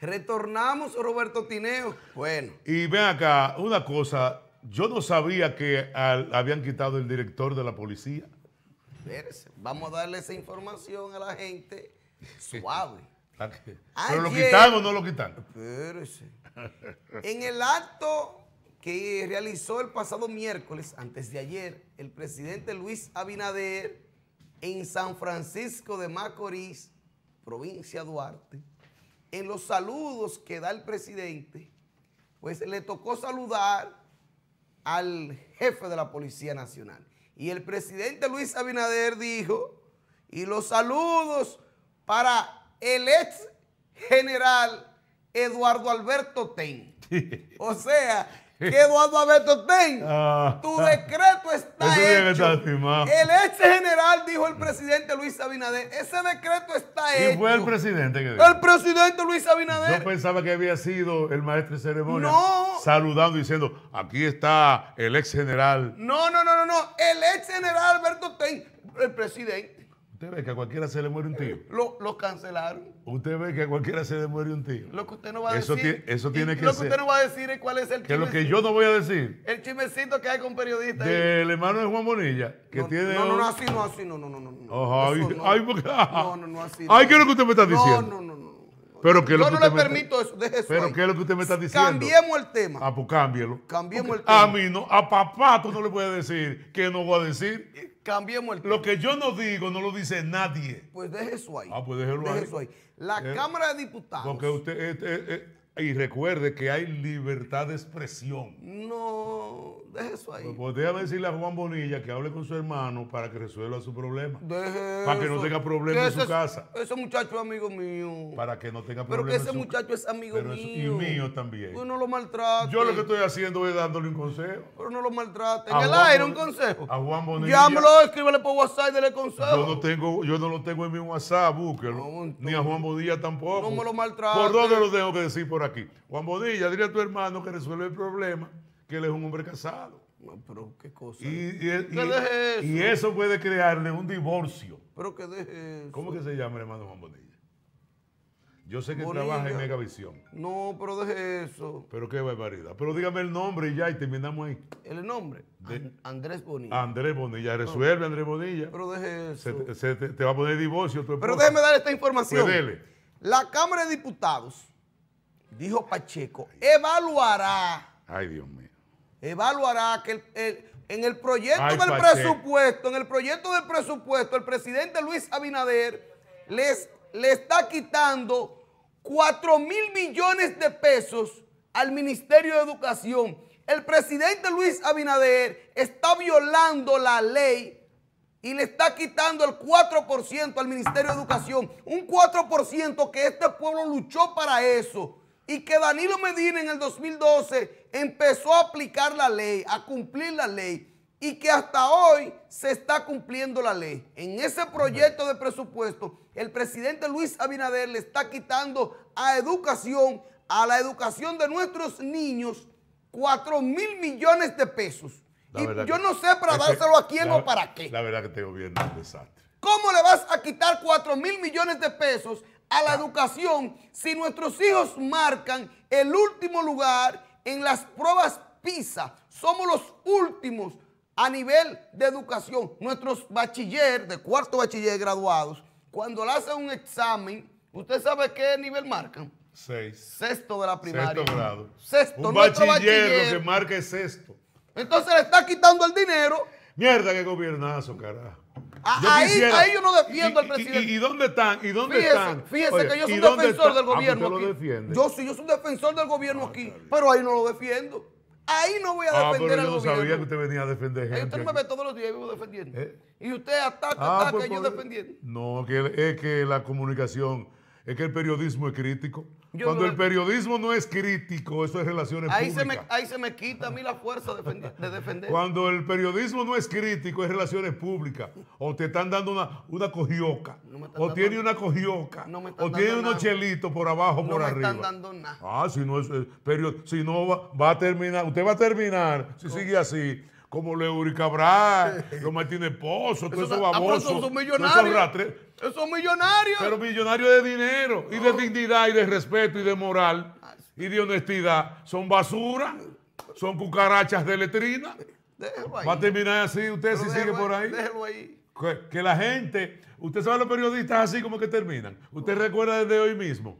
Retornamos, Roberto Tineo. Bueno. Y ven acá, una cosa, yo no sabía que habían quitado el director de la policía. Espérese, vamos a darle esa información a la gente suave. Ah, ¿Pero lo quitaron o no lo quitaron? Espérese. En el acto que realizó el pasado miércoles, antes de ayer, el presidente Luis Abinader en San Francisco de Macorís, provincia Duarte, en los saludos que da el presidente, pues le tocó saludar al jefe de la Policía Nacional. Y el presidente Luis Abinader dijo, y los saludos para el ex general Eduardo Alberto Ten. o sea, Eduardo alberto ten? Ah. tu decreto está hecho. el ex general dijo el presidente Luis Abinader. Ese decreto está hecho. fue el presidente El presidente Luis Abinader. Yo pensaba que había sido el maestro de ceremonia. No. Saludando diciendo, aquí está el ex general. No, no, no, no, no. El ex general Alberto Ten, el presidente. Usted ve que a cualquiera se le muere un tío. Lo, cancelaron. Usted ve que a cualquiera se le muere un tío. Lo que usted no va a decir. eso tiene que ser. Lo que usted no va a decir es cuál es el Que lo que yo no voy a decir. El chimecito que hay con periodistas. Del hermano de Juan Bonilla. Que no, tiene. No, no, no, así no, así no, no, no. no, ay, no. no, no, no, así. Ay, ¿qué es lo que usted me está diciendo? No, no, no. no. yo no le permito eso, deje eso. Pero ¿qué es lo que usted me está diciendo? Cambiemos el tema. Ah, pues cámbielo. Cambiemos el tema. A mí no, a papá tú no le puedes decir que no voy a decir. Cambiemos el Lo que yo no digo no lo dice nadie. Pues deje eso ahí. Ah, pues déjelo deje ahí. Eso ahí. La eh, Cámara de Diputados. Porque usted. Eh, eh, y recuerde que hay libertad de expresión. No, Deje eso ahí. Podría pues decirle a Juan Bonilla que hable con su hermano para que resuelva su problema. para que no tenga problemas en su casa. Ese muchacho es amigo mío. Para que no tenga problemas. Pero que ese muchacho es amigo mío. y mío también. no lo maltrate. Yo lo que estoy haciendo es dándole un consejo. Pero no lo maltrate. En el aire, un consejo. A Juan Bonilla. escríbele por WhatsApp y dele consejo. Yo no, tengo, yo no lo tengo en mi WhatsApp, búsquelo. ni a Juan Bonilla tampoco. No me lo maltrate. ¿Por dónde lo tengo que decir por aquí? Juan Bonilla, dile a tu hermano que resuelve el problema que él es un hombre casado. No, pero qué cosa. Y, eso? puede crearle un divorcio. Pero que deje eso. ¿Cómo que se llama el hermano Juan Bonilla? Yo sé que trabaja en Megavisión. No, pero deje eso. Pero qué barbaridad. Pero dígame el nombre y ya, y terminamos ahí. ¿El nombre? Andrés Bonilla. Andrés Bonilla. Resuelve, Andrés Bonilla. Pero deje eso. Se, te, va a poner divorcio. pero déjeme dar esta información. Pues La Cámara de Diputados, dijo Pacheco, evaluará. Ay, Dios mío evaluará que en el proyecto del presupuesto, en el proyecto del presupuesto, el presidente Luis Abinader les, le está quitando 4 mil millones de pesos al Ministerio de Educación. El presidente Luis Abinader está violando la ley y le está quitando el 4% al Ministerio de Educación. Un 4% que este pueblo luchó para eso y que Danilo Medina en el 2012 empezó a aplicar la ley, a cumplir la ley y que hasta hoy se está cumpliendo la ley. En ese proyecto de presupuesto, el presidente Luis Abinader le está quitando a educación, a la educación de nuestros niños, 4 mil millones de pesos. y yo no sé para dárselo a quién o para qué. La verdad que este gobierno es un desastre. ¿Cómo le vas a quitar 4 mil millones de pesos a la educación si nuestros hijos marcan el último lugar en las pruebas PISA? Somos los últimos a nivel de educación. Nuestros bachiller, de cuarto bachiller graduados, cuando le hacen un examen, ¿usted sabe qué nivel marcan? Seis. Sexto de la primaria. Sexto grado. Sexto. Un bachiller, que marca es sexto. Entonces le está quitando el dinero. Mierda, qué gobiernazo, carajo. Ah, ahí, ahí, yo no defiendo al presidente. Y, dónde están? ¿Y dónde están? Fíjese que yo soy un defensor del ah, pues gobierno aquí. yo sí, yo soy un defensor del gobierno ah, aquí, pero ahí no lo defiendo. Ahí no voy a defender ah, pero yo no sabía que usted venía a defender gente. usted me ve todos los días vivo defendiendo. Eh. Y usted ataca, ataca, pues yo defendiendo. No, que es que la comunicación es que el periodismo es crítico. Cuando el periodismo no es crítico, eso es relaciones públicas. Se me, ahí se me quita a mí la fuerza de, defender. Cuando el periodismo no es crítico, es relaciones públicas. O te están dando una, una cojioca. o tiene una cojioca. o tiene unos chelitos por abajo, por arriba. No están dando nada. Ah, si no, es, eh, si no va, a terminar, usted va a terminar, si sigue así, como los Cabral, los Martínez Pozo, todos esos babosos. Esos millonarios. Esos millonarios. Pero millonarios de dinero, y de dignidad, y de respeto, y de moral, y de honestidad. Son basura, son cucarachas de letrina. Va a terminar así, usted si sigue por ahí. Déjelo ahí. Que, la gente, usted sabe los periodistas así como que terminan. Usted recuerda desde hoy mismo.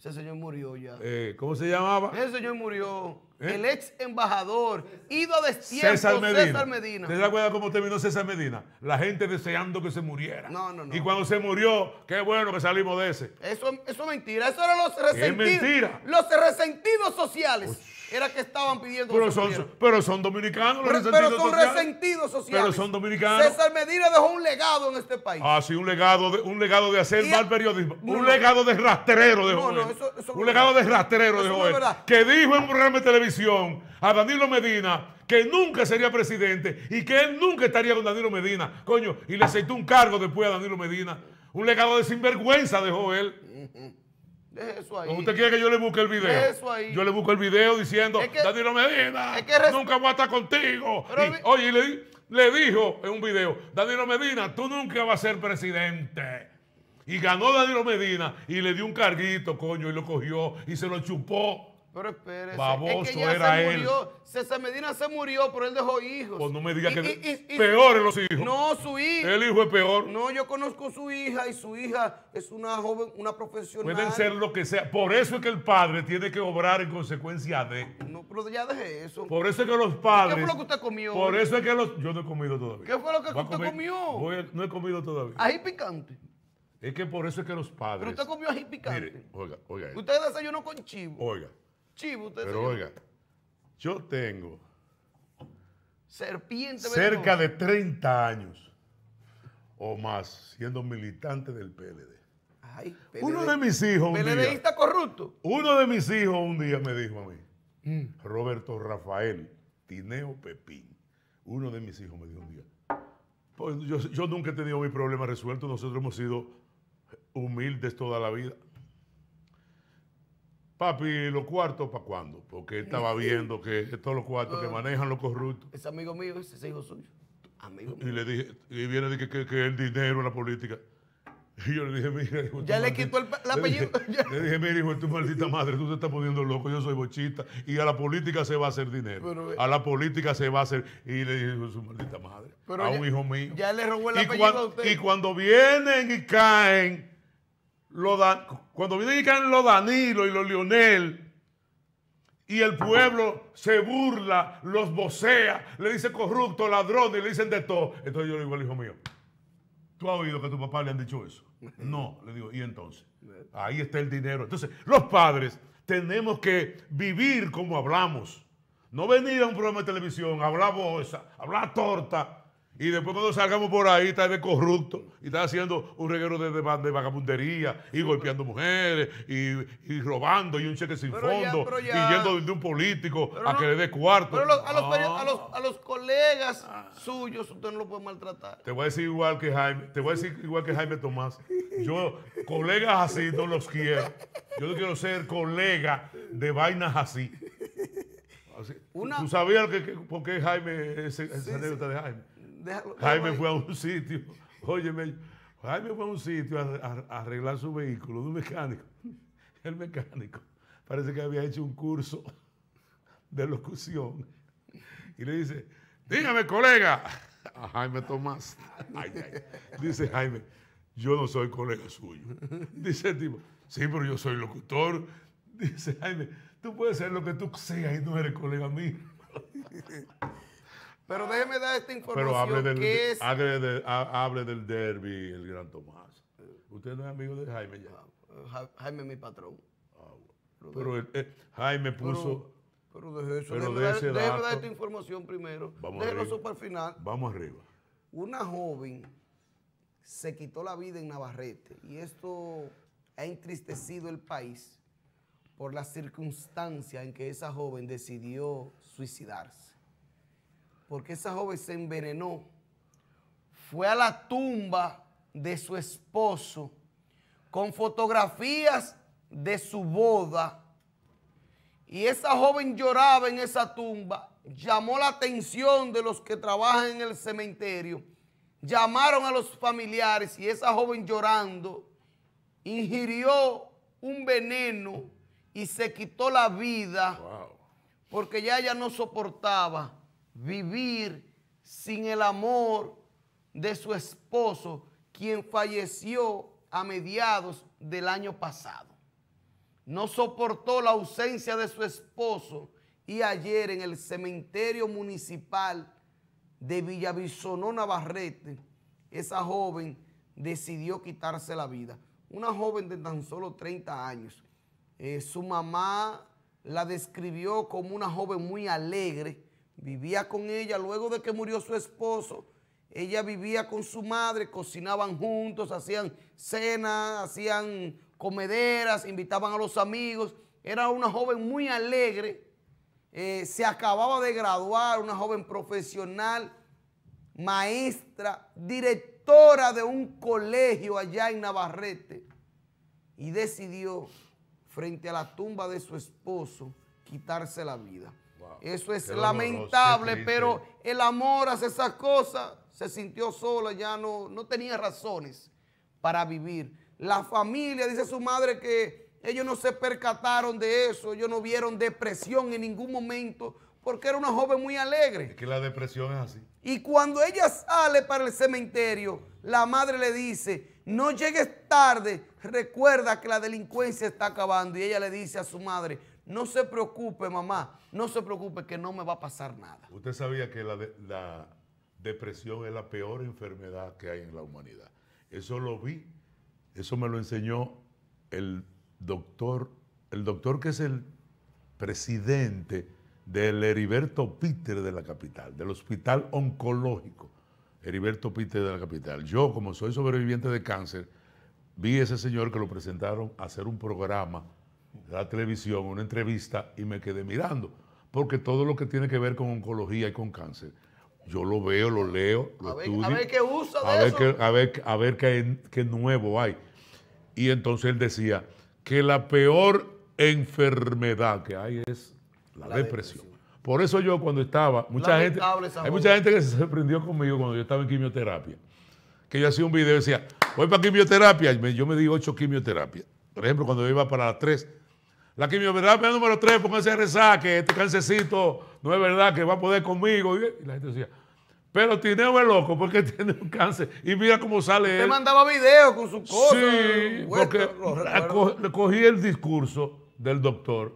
Ese señor murió ya. Eh, ¿Cómo se llamaba? Ese señor murió. ¿Eh? El ex embajador, ido de destiempo, César Medina. César Medina. ¿Te cómo terminó César Medina? La gente deseando que se muriera. No, no, no. Y cuando se murió, qué bueno que salimos de ese. Eso, eso es mentira. Eso eran los resentidos. mentira. Los resentidos sociales era que estaban pidiendo. Pero, son, dominicanos. pero, son sociales. resentidos Pero son dominicanos. César Medina dejó un legado en este país. Ah, sí, un legado de, un legado de hacer mal periodismo. un legado de rastrero de no, Un legado de rastrero de él Que dijo en un programa de televisión a Danilo Medina que nunca sería presidente y que él nunca estaría con Danilo Medina. Coño, y le aceptó un cargo después a Danilo Medina. Un legado de sinvergüenza dejó él. Deje eso ahí. ¿Usted quiere que yo le busque el video? Yo le busco el video diciendo, Danilo Medina, nunca voy a estar contigo. oye, le, le dijo en un video, Danilo Medina, tú nunca vas a ser presidente. Y ganó Danilo Medina y le dio un carguito, coño, y lo cogió y se lo chupó. Pero espérese, es que ya era se él. murió. César Medina se murió, pero él dejó hijos. Pues no me diga que y, y, los hijos. No, su hijo El hijo es peor. No, yo conozco su hija y su hija es una joven, una profesional. Pueden ser lo que sea. Por eso es que el padre tiene que obrar en consecuencia de. No, pero ya dejé eso. Por eso es que los padres. ¿Qué fue lo que usted comió? Por eso es que los. Yo no he comido todavía. ¿Qué fue lo que usted comió? No he comido todavía. Ají picante. Es que por eso es que los padres. Pero usted comió ají picante. Mire, oiga, oiga. Usted desayunó con chivo. Oiga. Pero oiga, yo tengo Serpiente cerca de 30 años o más siendo militante del PLD. Uno de mis hijos. Un día, corrupto. Uno de mis hijos un día me dijo a mí, mm. Roberto Rafael Tineo Pepín. Uno de mis hijos me dijo un día. Pues yo nunca he tenido mi problema resuelto. Nosotros hemos sido humildes toda la vida. Papi, ¿los cuartos para cuándo? Porque estaba viendo que estos los cuartos que ah. manejan los corruptos. Es amigo mío, ese es hijo suyo. Amigo mío. Y le dije, y viene de que, el dinero en la política. Y yo le dije, mira, hijo, Ya le quitó el, apellido. Le dije, le mira, hijo tu maldita madre, tú te estás poniendo loco, yo soy bochista y a la política se va a hacer dinero. Eh, a la política se va a hacer. Y le dije, su maldita madre, a un hijo mío. Ya le robó el apellido a usted. Y cuando vienen y caen cuando vienen y los Danilo y los Lionel, y el pueblo se burla, los vocea, le dice corrupto, ladrón y le dicen de todo. Entonces yo le digo al hijo mío, ¿tú has oído que a tu papá le han dicho eso? No, le digo, ¿y entonces? Ahí está el dinero. Entonces, los padres tenemos que vivir como hablamos. No venir a un programa de televisión, hablar bolsa, hablar torta y después cuando salgamos por ahí, está de corrupto y está haciendo un reguero de, de, vagabundería y golpeando mujeres y, robando y un cheque sin fondo y yendo de un político a que le dé cuarto. Pero ah. a, los, colegas suyos usted no lo puede maltratar. Te voy a decir igual que Jaime, te voy a decir igual que Jaime Tomás. Yo, colegas así no los quiero. Yo no quiero ser colega de vainas así. ¿Tú sabías que, por qué Jaime, es el está de Jaime? Jaime fue a un sitio, óyeme, Jaime fue a un sitio a, arreglar su vehículo de un mecánico. El mecánico parece que había hecho un curso de locución. Y le dice, dígame, colega. A Jaime Tomás. Dice Jaime, yo no soy colega suyo. Dice el tipo, sí, pero yo soy locutor. Dice Jaime, tú puedes ser lo que tú seas y no eres colega mío. Pero déjeme dar esta información. Pero hable del, que es... hable, del derby, el Gran Tomás. Usted no es amigo de Jaime ya. Ah, eh, Jaime es mi patrón. Ah, pero, eh, Jaime puso. Pero, eso. déjeme, dar esta información primero. Vamos Déjelo final. Vamos arriba. Una joven se quitó la vida en Navarrete y esto ha entristecido el país por la circunstancia en que esa joven decidió suicidarse porque esa joven se envenenó, fue a la tumba de su esposo con fotografías de su boda. Y esa joven lloraba en esa tumba, llamó la atención de los que trabajan en el cementerio, llamaron a los familiares y esa joven llorando ingirió un veneno y se quitó la vida porque ya ella no soportaba vivir sin el amor de su esposo, quien falleció a mediados del año pasado. No soportó la ausencia de su esposo y ayer en el cementerio municipal de Villavisonó Navarrete, esa joven decidió quitarse la vida. Una joven de tan solo 30 años. Eh, su mamá la describió como una joven muy alegre, vivía con ella luego de que murió su esposo. Ella vivía con su madre, cocinaban juntos, hacían cenas, hacían comederas, invitaban a los amigos. Era una joven muy alegre, eh, se acababa de graduar, una joven profesional, maestra, directora de un colegio allá en Navarrete. Y decidió, frente a la tumba de su esposo, quitarse la vida. Eso es lamentable, pero el amor hace esas cosas. Se sintió sola, ya no, no tenía razones para vivir. La familia, dice su madre que ellos no se percataron de eso, ellos no vieron depresión en ningún momento, porque era una joven muy alegre. Es que la depresión es así. Y cuando ella sale para el cementerio, la madre le dice, no llegues tarde, recuerda que la delincuencia está acabando. Y ella le dice a su madre, no se preocupe, mamá, no se preocupe que no me va a pasar nada. Usted sabía que la, depresión es la peor enfermedad que hay en la humanidad. Eso lo vi, eso me lo enseñó el doctor, el doctor que es el presidente del Heriberto Peter de la capital, del Hospital Oncológico Heriberto Peter de la capital. Yo, como soy sobreviviente de cáncer, vi a ese señor que lo presentaron hacer un programa la televisión una entrevista y me quedé mirando, porque todo lo que tiene que ver con oncología y con cáncer, yo lo veo, lo leo, lo a ver, estudio. A ver qué uso de a ver Qué, a ver, qué, nuevo hay. Y entonces él decía que la peor enfermedad que hay es la, depresión. Por eso yo cuando estaba, mucha gente, hay mucha gente que se sorprendió conmigo cuando yo estaba en quimioterapia, que yo hacía un video y decía, voy para quimioterapia, yo me di ocho quimioterapias. Por ejemplo, cuando yo iba para las tres, la quimioterapia número 3, pónganse a rezar que este cancecito no es verdad que va a poder conmigo. Y la gente decía, pero Tineo es loco porque tiene un cáncer. Y mira cómo sale él. mandaba videos con sus cosas. Sí, porque le cogí el discurso del doctor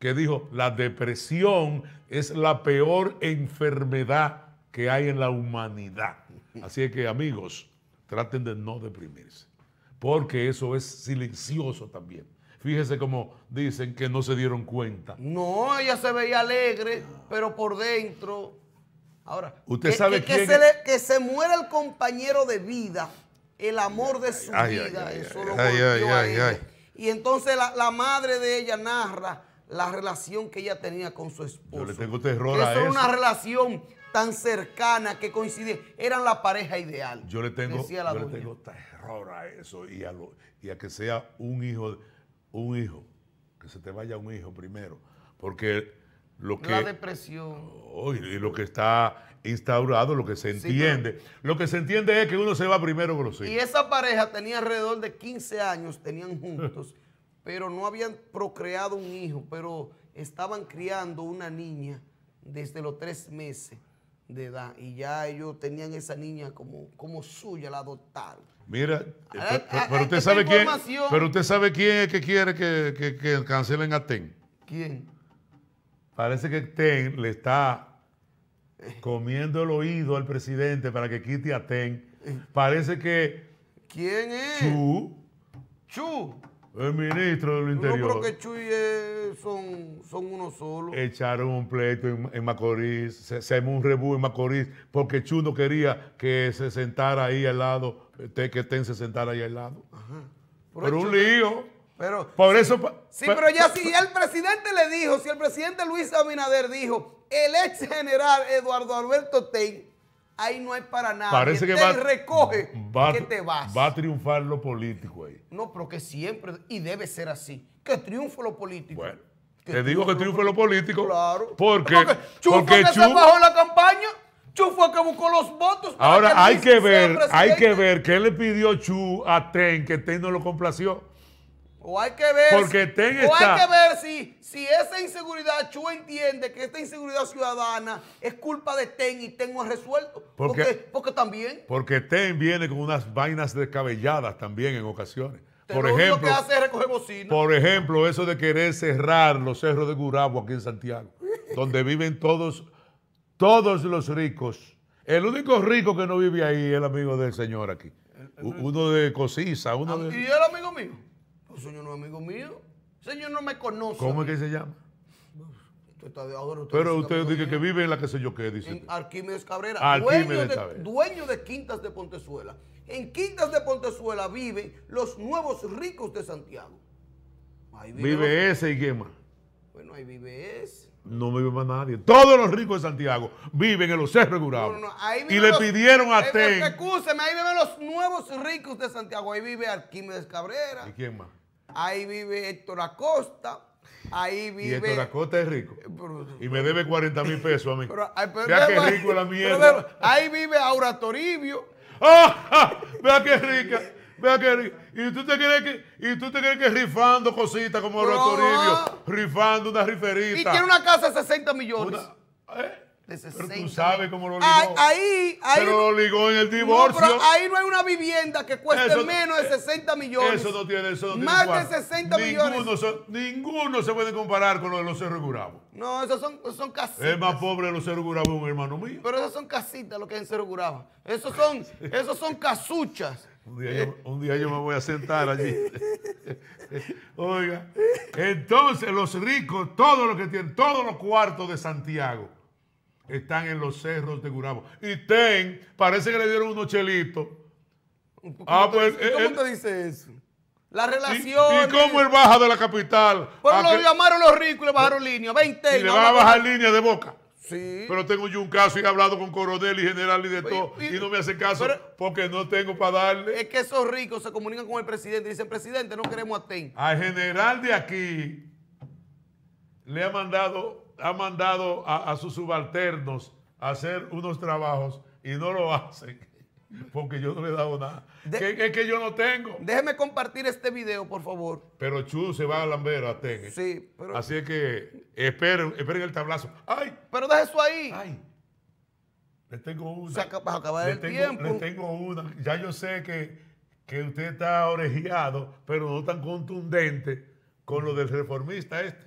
que dijo, la depresión es la peor enfermedad que hay en la humanidad. Así que amigos, traten de no deprimirse, porque eso es silencioso también. Fíjese cómo dicen que no se dieron cuenta. No, ella se veía alegre, pero por dentro. Ahora, usted sabe que, que, se muera el compañero de vida, el amor de su vida, eso ay, a ella. Y entonces la, madre de ella narra la relación que ella tenía con su esposo. Yo le tengo terror a eso. es una relación tan cercana que coincide. Eran la pareja ideal. Yo le tengo, yo le tengo terror a eso y a, que sea un hijo un hijo, que se te vaya un hijo primero, porque lo que... La depresión. Oh, y lo que está instaurado, lo que se entiende. Lo que se entiende es que uno se va primero con los hijos. Y esa pareja tenía alrededor de 15 años, tenían juntos, pero no habían procreado un hijo, pero estaban criando una niña desde los tres meses de edad y ya ellos tenían esa niña como, como suya, la adoptaron. Mira, eh, ah, pero, eh, eh, usted sabe quién, pero usted sabe quién es que quiere que, que cancelen a TEN. ¿Quién? Parece que TEN le está comiendo el oído al presidente para que quite a TEN. Parece que... ¿Quién es? Chu. Chu. El ministro del Interior. Yo creo que Chuy son, son uno solo. Echaron un pleito en, Macorís, se, se un rebú en Macorís, porque Chuy no quería que se sentara ahí al lado, que Ten se sentara ahí al lado. Pero, un lío. Pero, por sí, eso. Sí, pero ya si el presidente le dijo, si el presidente Luis Abinader dijo, el ex general Eduardo Alberto Ten ahí no hay para nada. Parece que te va, recoge que te vas. Va a triunfar lo político ahí. No, pero que siempre, y debe ser así, que triunfe lo político. te digo que triunfe lo político. Claro. Porque, porque Chu que bajó la campaña. Chu fue que buscó los votos. Ahora hay que ver, hay que ver qué le pidió Chu a Ten, que Ten no lo complació. O hay que ver, ver si, si esa inseguridad, Chu entiende que esta inseguridad ciudadana es culpa de Ten y Ten no ha resuelto. Porque, porque, porque también. Porque Ten viene con unas vainas descabelladas también en ocasiones. por ejemplo, que hace recoger Por ejemplo, eso de querer cerrar los cerros de Gurabo aquí en Santiago, donde viven todos, todos los ricos. El único rico que no vive ahí es el amigo del señor aquí. Uno de Cosiza, uno ah, de... ¿Y el amigo mío? el señor no es amigo mío. Señor no me conoce. ¿Cómo es que se llama? está de ahora, Pero usted dice que vive en la que sé yo qué, dice. En Arquímedes Cabrera, Arquímedes dueño, de, Quintas de Pontezuela. En Quintas de Pontezuela viven los nuevos ricos de Santiago. vive, ese y qué más. Bueno, ahí vive ese. No vive más nadie. Todos los ricos de Santiago viven en los cerros curados. y le pidieron a eh, Ten. Eh, excúseme, ahí viven los nuevos ricos de Santiago. Ahí vive Arquímedes Cabrera. ¿Y quién más? ahí vive Héctor Acosta, Ahí vive. Y Héctor Acosta es rico. y me debe 40 mil pesos a mí. vea qué rico la mierda. ahí vive Aura Toribio. Ah, ah, vea qué rica. Vea qué rica. ¿Y tú te crees que, y tú te crees que rifando cositas como Aura Toribio? Ah. Rifando una riferita. Y tiene una casa de 60 millones. ¿eh? Pero tú sabes cómo lo ligó. Ahí, ahí, ahí pero lo ligó en el divorcio. pero ahí no hay una vivienda que cueste menos de 60 eh, millones. Eso no tiene, eso Más de 60 millones. ninguno se puede comparar con lo de los Cerros No, esos son, son casitas. Es más pobre los Cerros Gurabo, un hermano mío. Pero esas son casitas lo que es en Cerro Gurabo. Esos son, son casuchas. Un día, yo, un día yo me voy a sentar allí. Oiga, entonces los ricos, todos los que tienen, todos los cuartos de Santiago, están en los cerros de Gurabo. Y Ten, parece que le dieron unos chelitos. ¿Cómo ah, pues, eh, te dice eso? La relación. ¿Y, cómo él baja de la capital? Bueno, lo llamaron los ricos y le bajaron línea, 20. Pues, y, le van a bajar línea de boca. Sí. Pero tengo yo un caso y he hablado con coronel y general y de todo y, no me hace caso porque no tengo para darle. Es que esos ricos se comunican con el presidente y dicen, presidente, no queremos a TEN. Al general de aquí le ha mandado ha mandado a, sus subalternos a hacer unos trabajos y no lo hacen porque yo no le he dado nada. es que yo no tengo. Déjeme compartir este video, por favor. Pero Chu se va a lamber a Tegue. Sí, pero... Así es que esperen, el tablazo. ¡Ay! Pero deje eso ahí. ¡Ay! Le tengo una. Se acaba, el tiempo. Le tengo una. Ya yo sé que, que usted está orejeado, pero no tan contundente con lo del reformista este.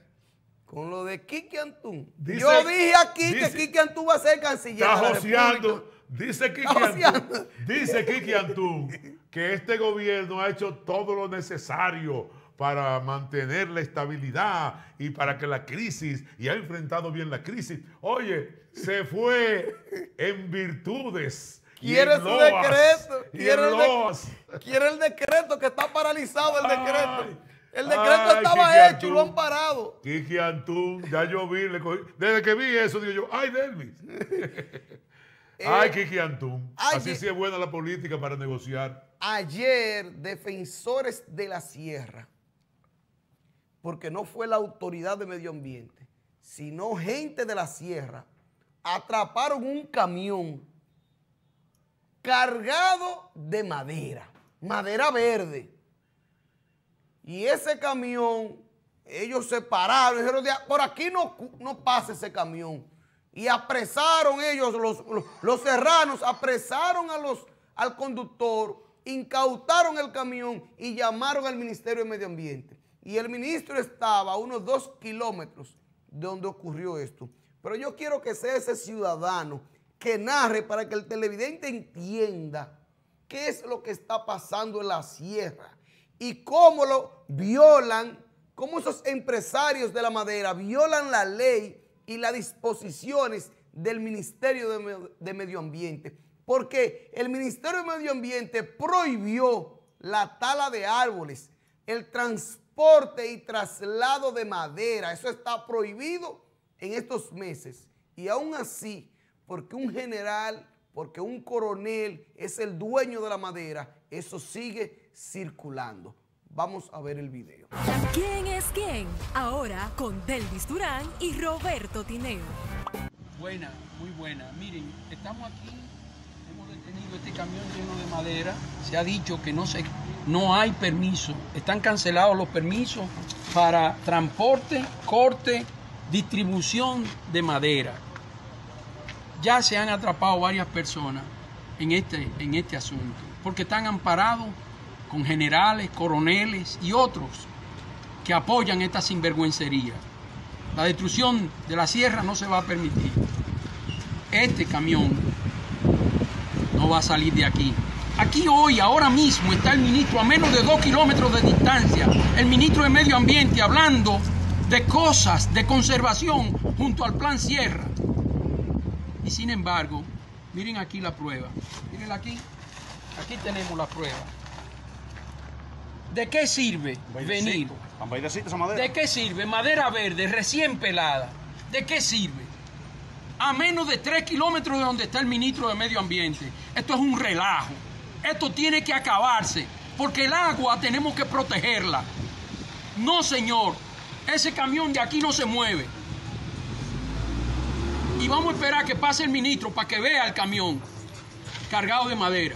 Con lo de Kiki Antún. Yo dije aquí que Kiki Antún va a ser canciller. Está Dice Kiki, Antún. Dice Kiki Antún que este gobierno ha hecho todo lo necesario para mantener la estabilidad y para que la crisis, y ha enfrentado bien la crisis. Oye, se fue en virtudes. Quiere su decreto. Quiere el, decreto que está paralizado el decreto. El decreto estaba hecho y lo han parado. Kiki Antún, ya yo vi, desde que vi eso, digo yo, ¡ay, Delvis! ¡Ay, eh, Kiki Antún! Así sí es buena la política para negociar. Ayer, defensores de la sierra, porque no fue la autoridad de medio ambiente, sino gente de la sierra, atraparon un camión cargado de madera, madera verde y ese camión, ellos se pararon, dijeron, por aquí no, no pasa ese camión. Y apresaron ellos, los, los, serranos, apresaron a al conductor, incautaron el camión y llamaron al Ministerio de Medio Ambiente. Y el ministro estaba a unos dos kilómetros de donde ocurrió esto. Pero yo quiero que sea ese ciudadano que narre para que el televidente entienda qué es lo que está pasando en la sierra y cómo lo violan, cómo esos empresarios de la madera violan la ley y las disposiciones del Ministerio de, Medio Ambiente. Porque el Ministerio de Medio Ambiente prohibió la tala de árboles, el transporte y traslado de madera. Eso está prohibido en estos meses. Y aún así, porque un general, porque un coronel es el dueño de la madera, eso sigue circulando. Vamos a ver el video. ¿Quién es quién? Ahora con Delvis Durán y Roberto Tineo. Buena, muy buena. Miren, estamos aquí, hemos detenido este camión lleno de madera. Se ha dicho que no, se, no hay permiso. Están cancelados los permisos para transporte, corte, distribución de madera. Ya se han atrapado varias personas en este, en este asunto, porque están amparados con generales, coroneles y otros que apoyan esta sinvergüencería. La destrucción de la sierra no se va a permitir. Este camión no va a salir de aquí. Aquí hoy, ahora mismo, está el ministro a menos de dos kilómetros de distancia, el ministro de Medio Ambiente, hablando de cosas de conservación junto al plan Sierra. Y sin embargo, miren aquí la prueba. Miren aquí. Aquí tenemos la prueba. ¿De qué sirve venir? ¿De qué sirve madera verde recién pelada? ¿De qué sirve? A menos de tres kilómetros de donde está el ministro de Medio Ambiente. Esto es un relajo. Esto tiene que acabarse. Porque el agua tenemos que protegerla. No, señor. Ese camión de aquí no se mueve. Y vamos a esperar que pase el ministro para que vea el camión cargado de madera.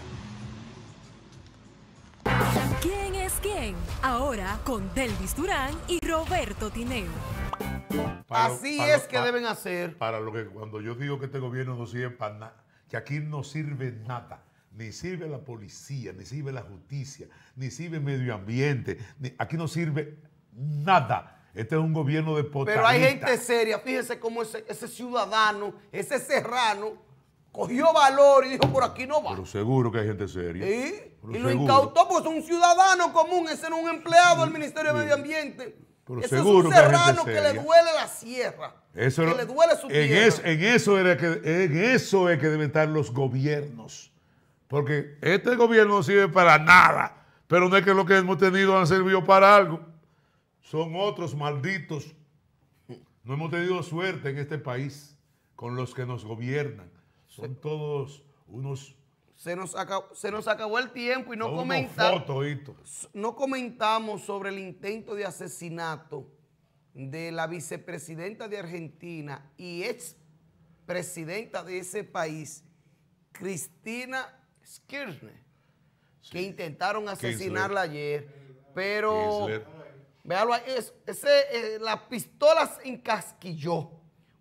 Bien, Ahora con Delvis Durán y Roberto Tineo. Así es que deben hacer. Para lo que cuando yo digo que este gobierno no sirve para nada, que aquí no sirve nada, ni sirve la policía, ni sirve la justicia, ni sirve medio ambiente, aquí no sirve nada. Este es un gobierno de potencia. Pero hay gente seria, fíjese cómo ese, ese ciudadano, ese serrano, cogió valor y dijo, por aquí no va. Pero seguro que hay gente seria. Y lo incautó porque es un ciudadano común, ese no es un empleado del Ministerio de Medio Ambiente. Pero es un serrano que, le duele la sierra, eso que le duele su en tierra. en, eso era que, en eso es que deben estar los gobiernos. Porque este gobierno no sirve para nada. Pero no es que lo que hemos tenido han servido para algo. Son otros malditos. No hemos tenido suerte en este país con los que nos gobiernan. Son todos unos... Se nos, acabó, se nos acabó el tiempo y no, comentamos, no comentamos sobre el intento de asesinato de la vicepresidenta de Argentina y expresidenta de ese país, Cristina Kirchner, que intentaron asesinarla ayer, pero véalo eh, la pistola se encasquilló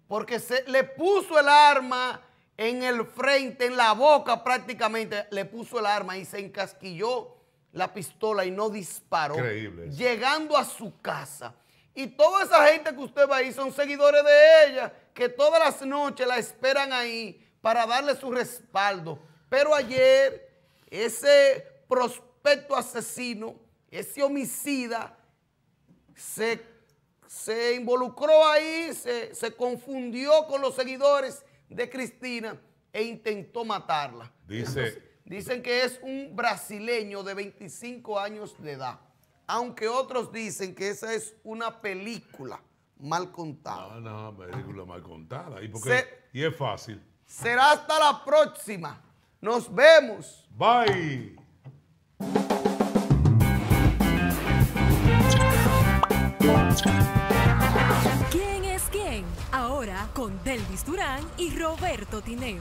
porque se, le puso el arma en el frente, en la boca prácticamente, le puso el arma y se encasquilló la pistola y no disparó. Increíble. Llegando a su casa. Y toda esa gente que usted va ahí son seguidores de ella, que todas las noches la esperan ahí para darle su respaldo. Pero ayer, ese prospecto asesino, ese homicida, se, involucró ahí, se, se confundió con los seguidores de Cristina e intentó matarla. Dice. dicen que es un brasileño de 25 años de edad. Aunque otros dicen que esa es una película mal contada. No, no, película mal contada. ¿Y, por y es fácil. Será hasta la próxima. Nos vemos. Bye con Delvis Durán y Roberto Tineo.